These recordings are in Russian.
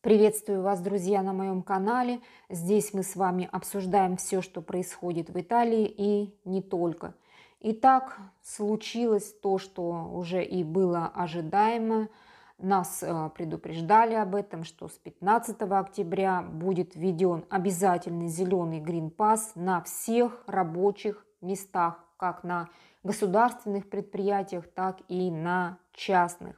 Приветствую вас, друзья, на моем канале. Здесь мы с вами обсуждаем все, что происходит в Италии и не только. Итак, случилось то, что уже и было ожидаемо. Нас э, предупреждали об этом, что с 15 октября будет введен обязательный зеленый гринпас на всех рабочих местах, как на государственных предприятиях, так и на частных.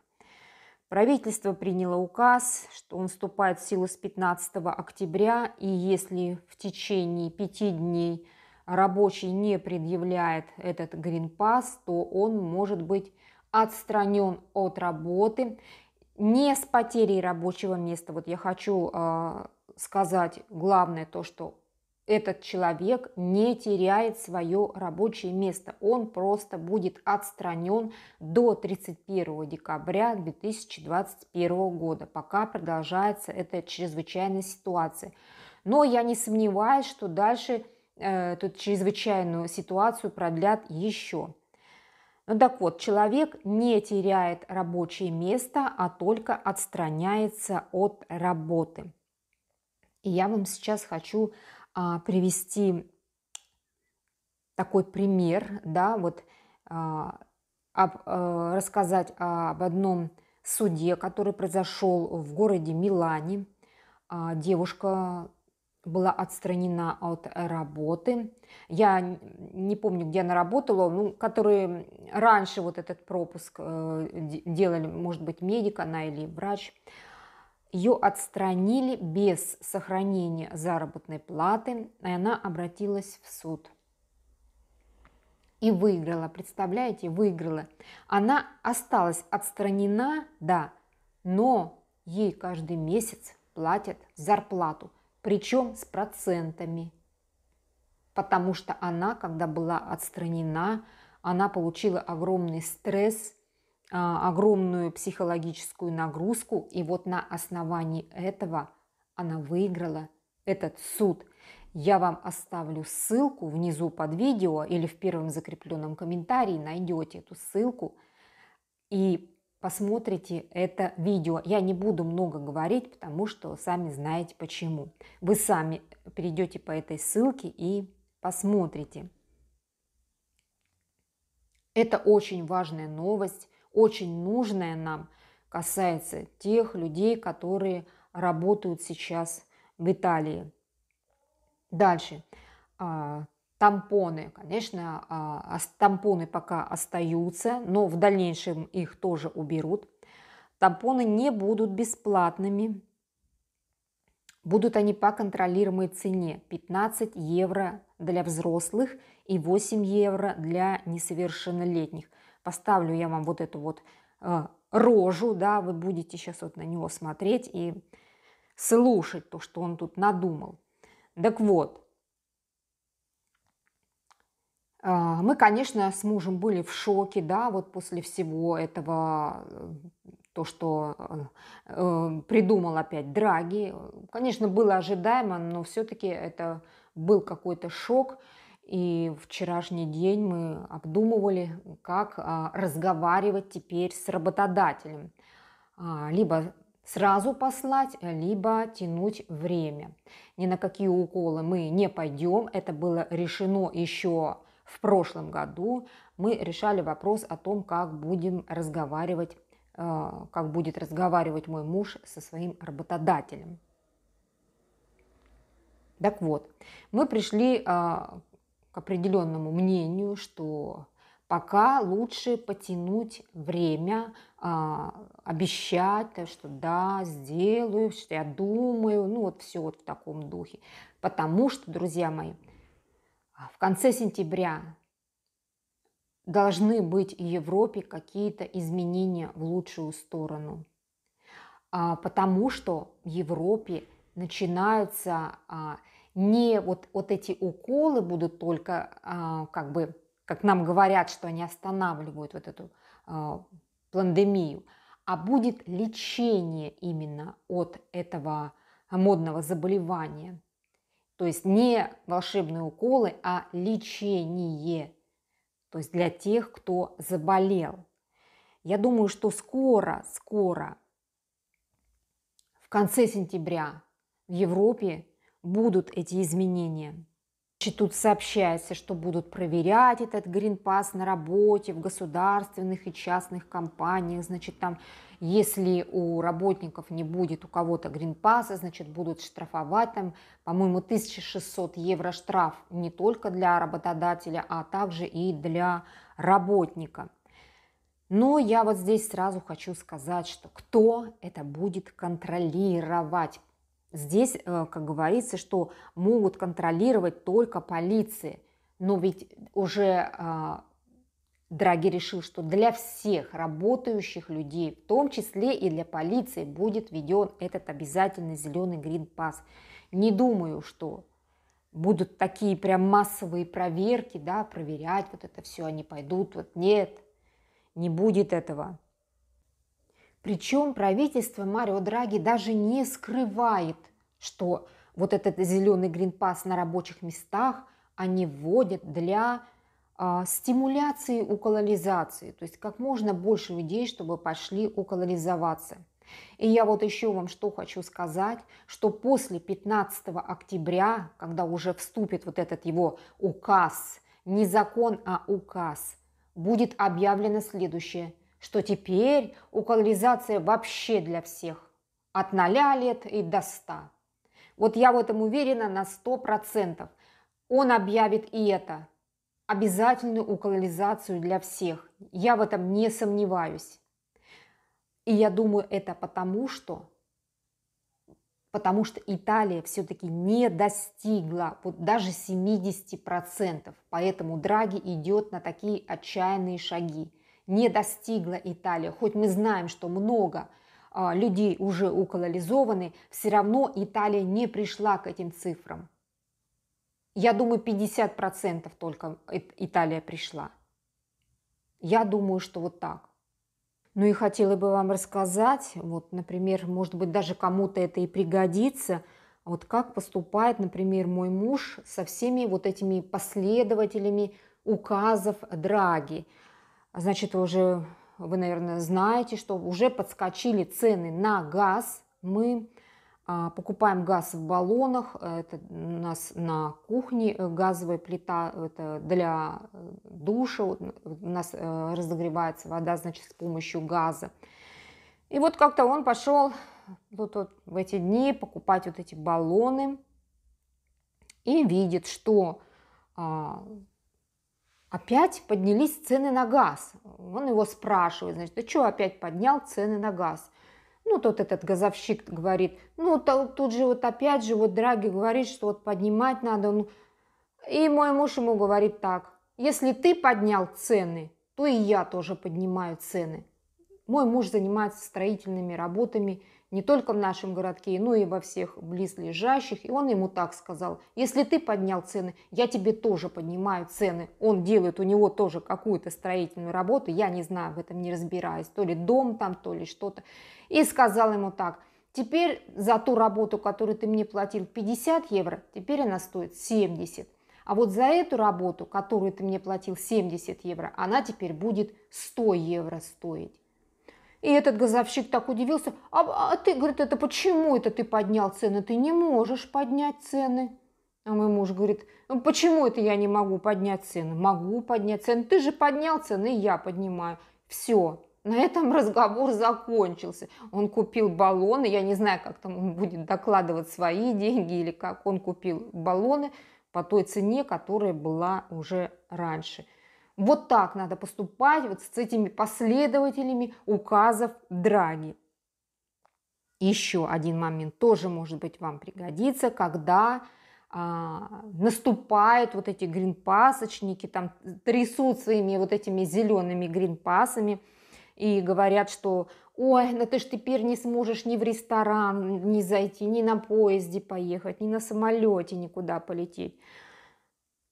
Правительство приняло указ, что он вступает в силу с 15 октября, и если в течение пяти дней рабочий не предъявляет этот гринпас, то он может быть отстранен от работы не с потерей рабочего места. Вот я хочу э, сказать главное то, что этот человек не теряет свое рабочее место. Он просто будет отстранен до 31 декабря 2021 года, пока продолжается эта чрезвычайная ситуация. Но я не сомневаюсь, что дальше э, эту чрезвычайную ситуацию продлят еще. Ну так вот, человек не теряет рабочее место, а только отстраняется от работы. И я вам сейчас хочу а, привести такой пример, да, вот а, об, э, рассказать об одном суде, который произошел в городе Милане. А, девушка была отстранена от работы. Я не помню, где она работала, ну, которые раньше вот этот пропуск э, делали, может быть, медик она или врач. Ее отстранили без сохранения заработной платы, и она обратилась в суд. И выиграла, представляете, выиграла. Она осталась отстранена, да, но ей каждый месяц платят зарплату, причем с процентами. Потому что она, когда была отстранена, она получила огромный стресс – а, огромную психологическую нагрузку, и вот на основании этого она выиграла этот суд. Я вам оставлю ссылку внизу под видео или в первом закрепленном комментарии найдете эту ссылку и посмотрите это видео. Я не буду много говорить, потому что сами знаете почему. Вы сами перейдете по этой ссылке и посмотрите. Это очень важная новость очень нужное нам, касается тех людей, которые работают сейчас в Италии. Дальше. А, тампоны, конечно, а, тампоны пока остаются, но в дальнейшем их тоже уберут. Тампоны не будут бесплатными. Будут они по контролируемой цене 15 евро для взрослых и 8 евро для несовершеннолетних поставлю я вам вот эту вот э, рожу, да, вы будете сейчас вот на него смотреть и слушать то, что он тут надумал. Так вот, э, мы, конечно, с мужем были в шоке, да, вот после всего этого, э, то, что э, э придумал опять Драги. Конечно, было ожидаемо, но все-таки это был какой-то шок. И вчерашний день мы обдумывали, как а, разговаривать теперь с работодателем. А, либо сразу послать, либо тянуть время. Ни на какие уколы мы не пойдем. Это было решено еще в прошлом году. Мы решали вопрос о том, как будем разговаривать, а, как будет разговаривать мой муж со своим работодателем. Так вот, мы пришли к определенному мнению, что пока лучше потянуть время, а, обещать, э, что да, сделаю, что я думаю, ну вот все вот в таком духе. Потому что, друзья мои, а, в конце сентября должны быть в Европе какие-то изменения в лучшую сторону. А, потому что в Европе начинаются не вот, вот эти уколы будут только, а, как бы, как нам говорят, что они останавливают вот эту а, пандемию, а будет лечение именно от этого модного заболевания. То есть не волшебные уколы, а лечение. То есть для тех, кто заболел. Я думаю, что скоро, скоро, в конце сентября в Европе будут эти изменения. Тут сообщается, что будут проверять этот гринпас на работе, в государственных и частных компаниях. Значит, там, если у работников не будет у кого-то гринпаса, значит, будут штрафовать там, по-моему, 1600 евро штраф не только для работодателя, а также и для работника. Но я вот здесь сразу хочу сказать, что кто это будет контролировать? Здесь, э, как говорится, что могут контролировать только полиции. Но ведь уже а, Драги решил, что для всех работающих людей, в том числе и для полиции, будет введен этот обязательный зеленый грин-пас. Не думаю, что будут такие прям массовые проверки, да, проверять вот это все, они пойдут, вот нет, не будет этого. Причем правительство Марио Драги даже не скрывает, что вот этот зеленый гринпас на рабочих местах они вводят для э, стимуляции укололизации, то есть как можно больше людей, чтобы пошли укололизоваться. И я вот еще вам что хочу сказать, что после 15 октября, когда уже вступит вот этот его указ, не закон, а указ, будет объявлено следующее – что теперь укалоризация вообще для всех, от ноля лет и до ста. Вот я в этом уверена на сто процентов. Он объявит и это, обязательную укалоризацию для всех. Я в этом не сомневаюсь. И я думаю, это потому что, потому что Италия все-таки не достигла вот даже 70%. Поэтому Драги идет на такие отчаянные шаги – не достигла Италия. Хоть мы знаем, что много а, людей уже укололизованы, все равно Италия не пришла к этим цифрам. Я думаю, 50% только Италия пришла. Я думаю, что вот так. Ну и хотела бы вам рассказать, вот, например, может быть, даже кому-то это и пригодится, вот как поступает, например, мой муж со всеми вот этими последователями указов Драги. А значит, уже вы, наверное, знаете, что уже подскочили цены на газ. Мы а, покупаем газ в баллонах. Это у нас на кухне э, газовая плита. Это для э, душа. У нас э, разогревается вода, значит, с помощью газа. И вот как-то он пошел вот, вот в эти дни покупать вот эти баллоны и видит, что а, Опять поднялись цены на газ. Он его спрашивает, значит, ты что опять поднял цены на газ? Ну, тот этот газовщик говорит, ну, то, тут же вот опять же вот Драги говорит, что вот поднимать надо. И мой муж ему говорит так, если ты поднял цены, то и я тоже поднимаю цены. Мой муж занимается строительными работами не только в нашем городке, но и во всех близлежащих. И он ему так сказал, если ты поднял цены, я тебе тоже поднимаю цены. Он делает у него тоже какую-то строительную работу, я не знаю, в этом не разбираюсь, то ли дом там, то ли что-то. И сказал ему так, теперь за ту работу, которую ты мне платил 50 евро, теперь она стоит 70. А вот за эту работу, которую ты мне платил 70 евро, она теперь будет 100 евро стоить. И этот газовщик так удивился. А, а ты, говорит, это почему это ты поднял цены? Ты не можешь поднять цены. А мой муж говорит, «Ну, почему это я не могу поднять цены? Могу поднять цены. Ты же поднял цены, и я поднимаю. Все. На этом разговор закончился. Он купил баллоны, я не знаю, как там он будет докладывать свои деньги или как он купил баллоны по той цене, которая была уже раньше. Вот так надо поступать вот с этими последователями указов Драги. Еще один момент тоже может быть вам пригодится, когда а, наступают вот эти гринпасочники, там трясут своими вот этими зелеными гринпасами и говорят, что ой, ну ты ж теперь не сможешь ни в ресторан не зайти, ни на поезде поехать, ни на самолете никуда полететь.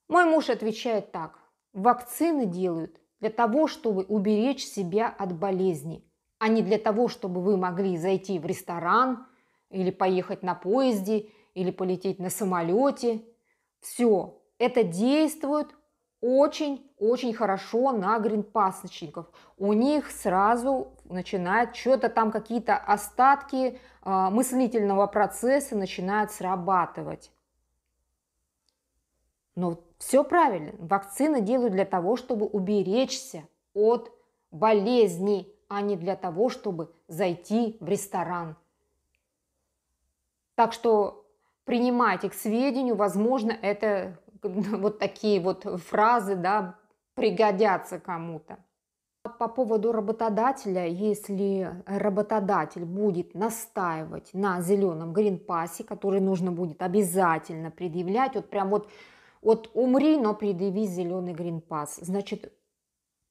Мой муж отвечает так, Вакцины делают для того, чтобы уберечь себя от болезни, а не для того, чтобы вы могли зайти в ресторан или поехать на поезде или полететь на самолете. Все, это действует очень-очень хорошо на гринпасочников. У них сразу начинает что-то там какие-то остатки э, мыслительного процесса начинают срабатывать. Но все правильно. Вакцины делают для того, чтобы уберечься от болезни, а не для того, чтобы зайти в ресторан. Так что принимайте к сведению, возможно, это вот такие вот фразы, да, пригодятся кому-то. А по поводу работодателя, если работодатель будет настаивать на зеленом гринпасе, который нужно будет обязательно предъявлять, вот прям вот от «умри, но предъяви зеленый гринпас». Значит,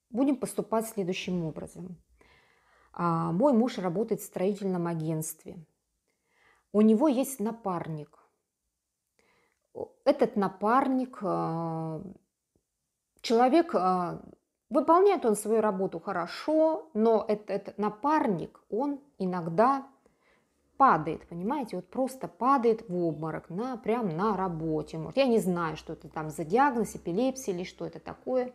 будем поступать следующим образом. А, мой муж работает в строительном агентстве. У него есть напарник. Этот напарник, а, человек, а, выполняет он свою работу хорошо, но этот напарник, он иногда падает, понимаете, вот просто падает в обморок, на, прям на работе. Может, я не знаю, что это там за диагноз, эпилепсия или что это такое.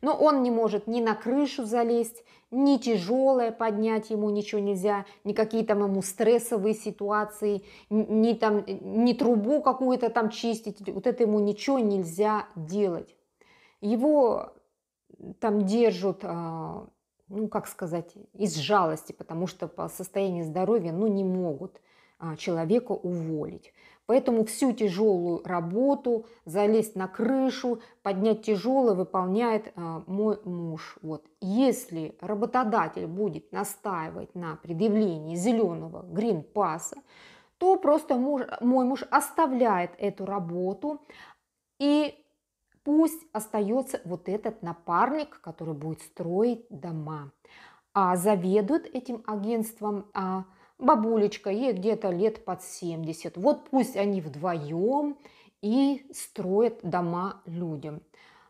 Но он не может ни на крышу залезть, ни тяжелое поднять ему ничего нельзя, ни какие там ему стрессовые ситуации, ни, там, ни трубу какую-то там чистить. Вот это ему ничего нельзя делать. Его там держат а, ну, как сказать, из жалости, потому что по состоянию здоровья, ну, не могут а, человека уволить. Поэтому всю тяжелую работу, залезть на крышу, поднять тяжелое выполняет а, мой муж. Вот. Если работодатель будет настаивать на предъявлении зеленого грин-паса, то просто муж, мой муж оставляет эту работу и пусть остается вот этот напарник, который будет строить дома. А заведует этим агентством а, бабулечка, ей где-то лет под 70. Вот пусть они вдвоем и строят дома людям.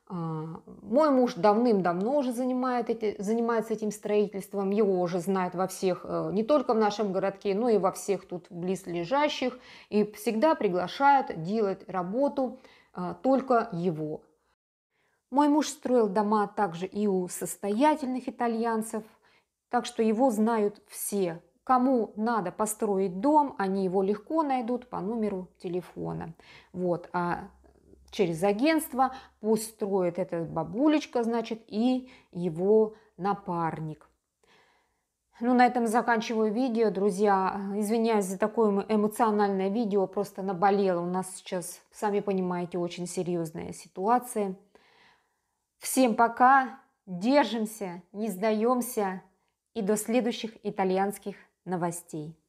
А, мой муж давным-давно уже занимает эти, занимается этим строительством, его уже знают во всех, э, не только в нашем городке, но и во всех тут близлежащих, и всегда приглашают делать работу а, только его. Мой муж строил дома также и у состоятельных итальянцев, так что его знают все. Кому надо построить дом, они его легко найдут по номеру телефона. Вот, а через агентство пусть строит эта бабулечка, значит, и его напарник. Ну, на этом заканчиваю видео, друзья. Извиняюсь за такое эмоциональное видео, просто наболело. У нас сейчас, сами понимаете, очень серьезная ситуация. Всем пока, держимся, не сдаемся и до следующих итальянских новостей.